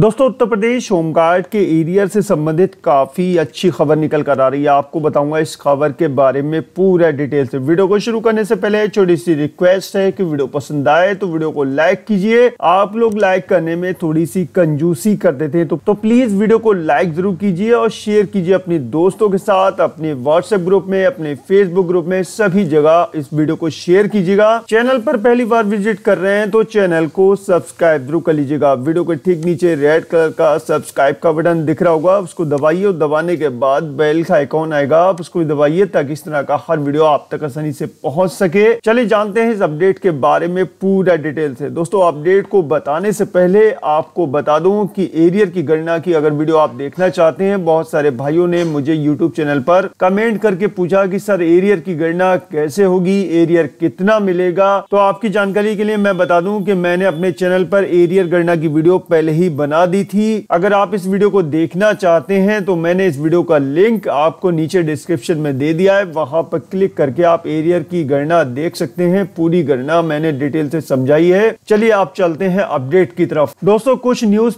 दोस्तों उत्तर प्रदेश होमगार्ड के एरिया से संबंधित काफ़ी अच्छी खबर निकल कर आ रही है आपको बताऊंगा इस खबर के बारे में पूरा डिटेल से वीडियो को शुरू करने से पहले छोटी सी रिक्वेस्ट है कि वीडियो पसंद आए तो वीडियो को लाइक कीजिए आप लोग लाइक करने में थोड़ी सी कंजूसी कर देते हैं तो, तो प्लीज वीडियो को लाइक जरूर कीजिए और शेयर कीजिए अपने दोस्तों के साथ अपने व्हाट्सएप ग्रुप में अपने फेसबुक ग्रुप में सभी जगह इस वीडियो को शेयर कीजिएगा चैनल पर पहली बार विजिट कर रहे हैं तो चैनल को सब्सक्राइब जरूर कर लीजिएगा वीडियो के ठीक नीचे रेड कलर का सब्सक्राइब का बटन दिख रहा होगा उसको दबाइए और दबाने के बाद बेल का आइकॉन आएगा आप उसको भी दबाइए ताकि इस तरह का हर वीडियो आप तक आसानी से पहुंच सके चलिए जानते हैं इस अपडेट के बारे में पूरा डिटेल से दोस्तों अपडेट को बताने से पहले आपको बता दूं कि एरियर की गणना की अगर वीडियो आप देखना चाहते हैं बहुत सारे भाइयों ने मुझे यूट्यूब चैनल पर कमेंट करके पूछा की सर एरियर की गणना कैसे होगी एरियर कितना मिलेगा तो आपकी जानकारी के लिए मैं बता दूं कि मैंने अपने चैनल पर एरियर गणना की वीडियो पहले ही बना बना दी थी अगर आप इस वीडियो को देखना चाहते हैं तो मैंने इस वीडियो का लिंक आपको नीचे डिस्क्रिप्शन में दे दिया है वहां पर क्लिक करके आप एरियर की गणना देख सकते हैं पूरी गणना मैंने डिटेल से समझाई है चलिए आप चलते हैं अपडेट की तरफ दोस्तों कुछ न्यूज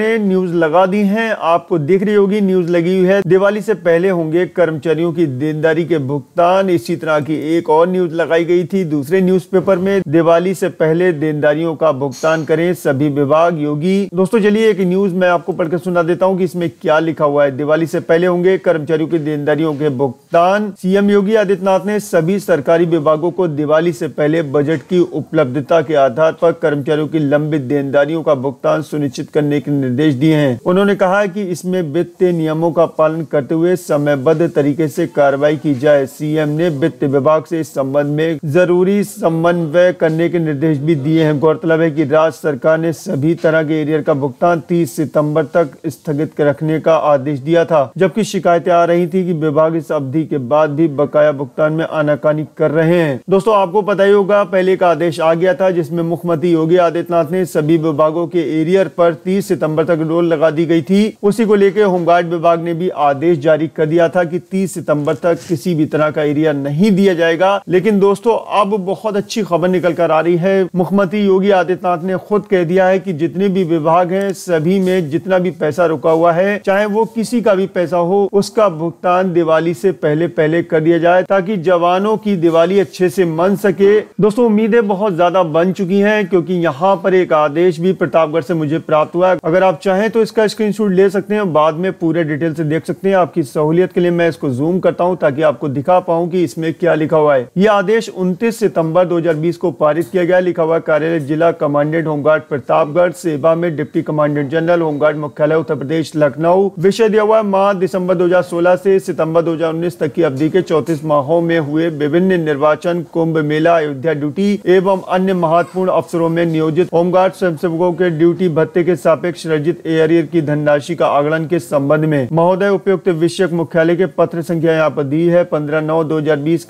ने न्यूज लगा दी है आपको दिख रही होगी न्यूज लगी हुई है दिवाली से पहले होंगे कर्मचारियों की देनदारी के भुगतान इसी तरह की एक और न्यूज लगाई गई थी दूसरे न्यूज़पेपर में दिवाली से पहले देनदारियों का भुगतान करें सभी विभाग योगी दोस्तों चलिए एक न्यूज़ मैं आपको पढ़कर सुना देता हूँ कि इसमें क्या लिखा हुआ है दिवाली से पहले होंगे कर्मचारियों की देनदारियों के भुगतान सीएम योगी आदित्यनाथ ने सभी सरकारी विभागों को दिवाली से पहले बजट की उपलब्धता के आधार पर कर्मचारियों की लंबित देनदारियों का भुगतान सुनिश्चित करने के निर्देश दिए हैं उन्होंने कहा की इसमें वित्तीय नियमों का पालन करते हुए समयबद्ध तरीके से कार्रवाई की जाए सीएम ने वित्त विभाग से इस संबंध में जरूरी समन्वय करने के निर्देश भी दिए हैं गौरतलब है की राज्य सरकार ने सभी तरह के एरियर का भुगतान भुगतान 30 सितंबर तक स्थगित रखने का आदेश दिया था जबकि शिकायतें आ रही थी कि विभाग इस अवधि के बाद भी बकाया भुगतान में आनाकानी कर रहे हैं दोस्तों आपको पता ही होगा पहले एक आदेश आ गया था जिसमें मुख्यमंत्री योगी आदित्यनाथ ने सभी विभागों के एरियर पर 30 सितंबर तक रोल लगा दी गई थी उसी को लेकर होमगार्ड विभाग ने भी आदेश जारी कर दिया था कि 30 सितंबर तक किसी भी तरह का एरिया नहीं दिया जाएगा लेकिन दोस्तों अब बहुत अच्छी खबर निकल कर आ रही है मुख्यमंत्री योगी आदित्यनाथ ने खुद कह दिया है की जितने भी विभाग है सभी में जितना भी पैसा रुका हुआ है चाहे वो किसी का भी पैसा हो उसका भुगतान दिवाली से पहले पहले कर दिया जाए ताकि जवानों की दिवाली अच्छे से मन सके दोस्तों उम्मीदें बहुत ज्यादा बन चुकी हैं क्योंकि यहाँ पर एक आदेश भी प्रतापगढ़ से मुझे प्राप्त हुआ है अगर आप चाहें तो इसका स्क्रीनशॉट ले सकते हैं बाद में पूरे डिटेल से देख सकते हैं आपकी सहूलियत के लिए मैं इसको जूम करता हूँ ताकि आपको दिखा पाऊँ की इसमें क्या लिखा हुआ है ये आदेश उनतीस सितम्बर दो को पारित किया गया लिखा हुआ कार्यालय जिला कमांडेंट होमगार्ड प्रतापगढ़ सेवा में deputy command commandant general home guard मुख्यालय उत्तर प्रदेश लखनऊ विषय दिया हुआ माह दिसंबर 2016 से सितंबर 2019 तक की अवधि के 34 माहों में हुए विभिन्न निर्वाचन कुंभ मेला अयोध्या ड्यूटी एवं अन्य महत्वपूर्ण अफसरों में नियोजित होमगार्ड स्वयं के ड्यूटी भत्ते के सापेक्ष रजित एयरियर की धनराशि का आगलन के संबंध में महोदय उपयुक्त विषयक मुख्यालय के पत्र संख्या यहाँ पर दी है पंद्रह नौ दो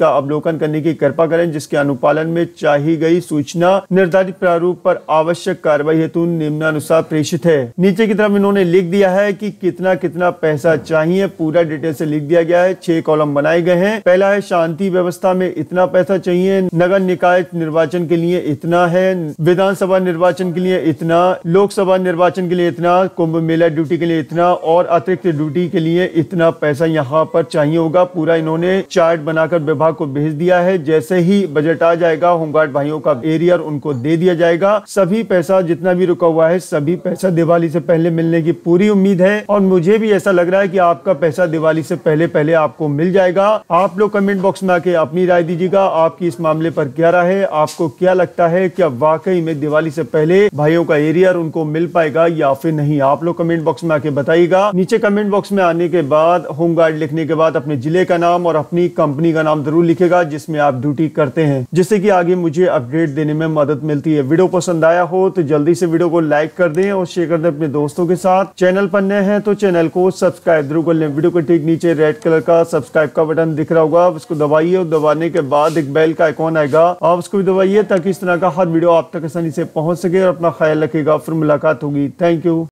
का अवलोकन करने की कृपा करें जिसके अनुपालन में चाही गई सूचना निर्धारित प्रारूप पर आवश्यक कार्रवाई हेतु निम्नानुसार प्रेषित लिस्ट है नीचे की तरफ इन्होंने लिख दिया है कि कितना कितना पैसा चाहिए पूरा डिटेल से लिख दिया गया है छह कॉलम बनाए गए हैं पहला है शांति व्यवस्था में इतना पैसा चाहिए नगर निकाय निर्वाचन के लिए इतना है विधानसभा निर्वाचन के लिए इतना लोकसभा निर्वाचन के लिए इतना कुंभ मेला ड्यूटी के लिए इतना और अतिरिक्त ड्यूटी के लिए इतना पैसा यहाँ पर चाहिए होगा पूरा इन्होंने चार्ट बनाकर विभाग को भेज दिया है जैसे ही बजट आ जाएगा होमगार्ड भाइयों का एरियर उनको दे दिया जाएगा सभी पैसा जितना भी रुका हुआ है सभी पैसा दिवाली से पहले मिलने की पूरी उम्मीद है और मुझे भी ऐसा लग रहा है कि आपका पैसा दिवाली से पहले पहले आपको मिल जाएगा आप लोग कमेंट बॉक्स में आके अपनी राय दीजिएगा आपकी इस मामले पर क्या राय है आपको क्या लगता है क्या वाकई में दिवाली से पहले भाइयों का एरियर उनको मिल पाएगा या फिर नहीं आप लोग कमेंट बॉक्स में आके बताइएगा नीचे कमेंट बॉक्स में आने के बाद होम गार्ड लिखने के बाद अपने जिले का नाम और अपनी कंपनी का नाम जरूर लिखेगा जिसमें आप ड्यूटी करते हैं जिससे की आगे मुझे अपडेट देने में मदद मिलती है वीडियो पसंद आया हो तो जल्दी से वीडियो को लाइक कर दें और शेयर शेयर कर दें अपने दोस्तों के साथ चैनल पर नए हैं तो चैनल को सब्सक्राइब जरूर कर लें वीडियो के ठीक नीचे रेड कलर का सब्सक्राइब का बटन दिख रहा होगा आप उसको दबाइए और दबाने के बाद एक बेल का आइकॉन आएगा आप उसको भी दबाइए ताकि इस तरह का हर वीडियो आप तक आसानी से पहुंच सके और अपना ख्याल रखेगा फिर मुलाकात होगी थैंक यू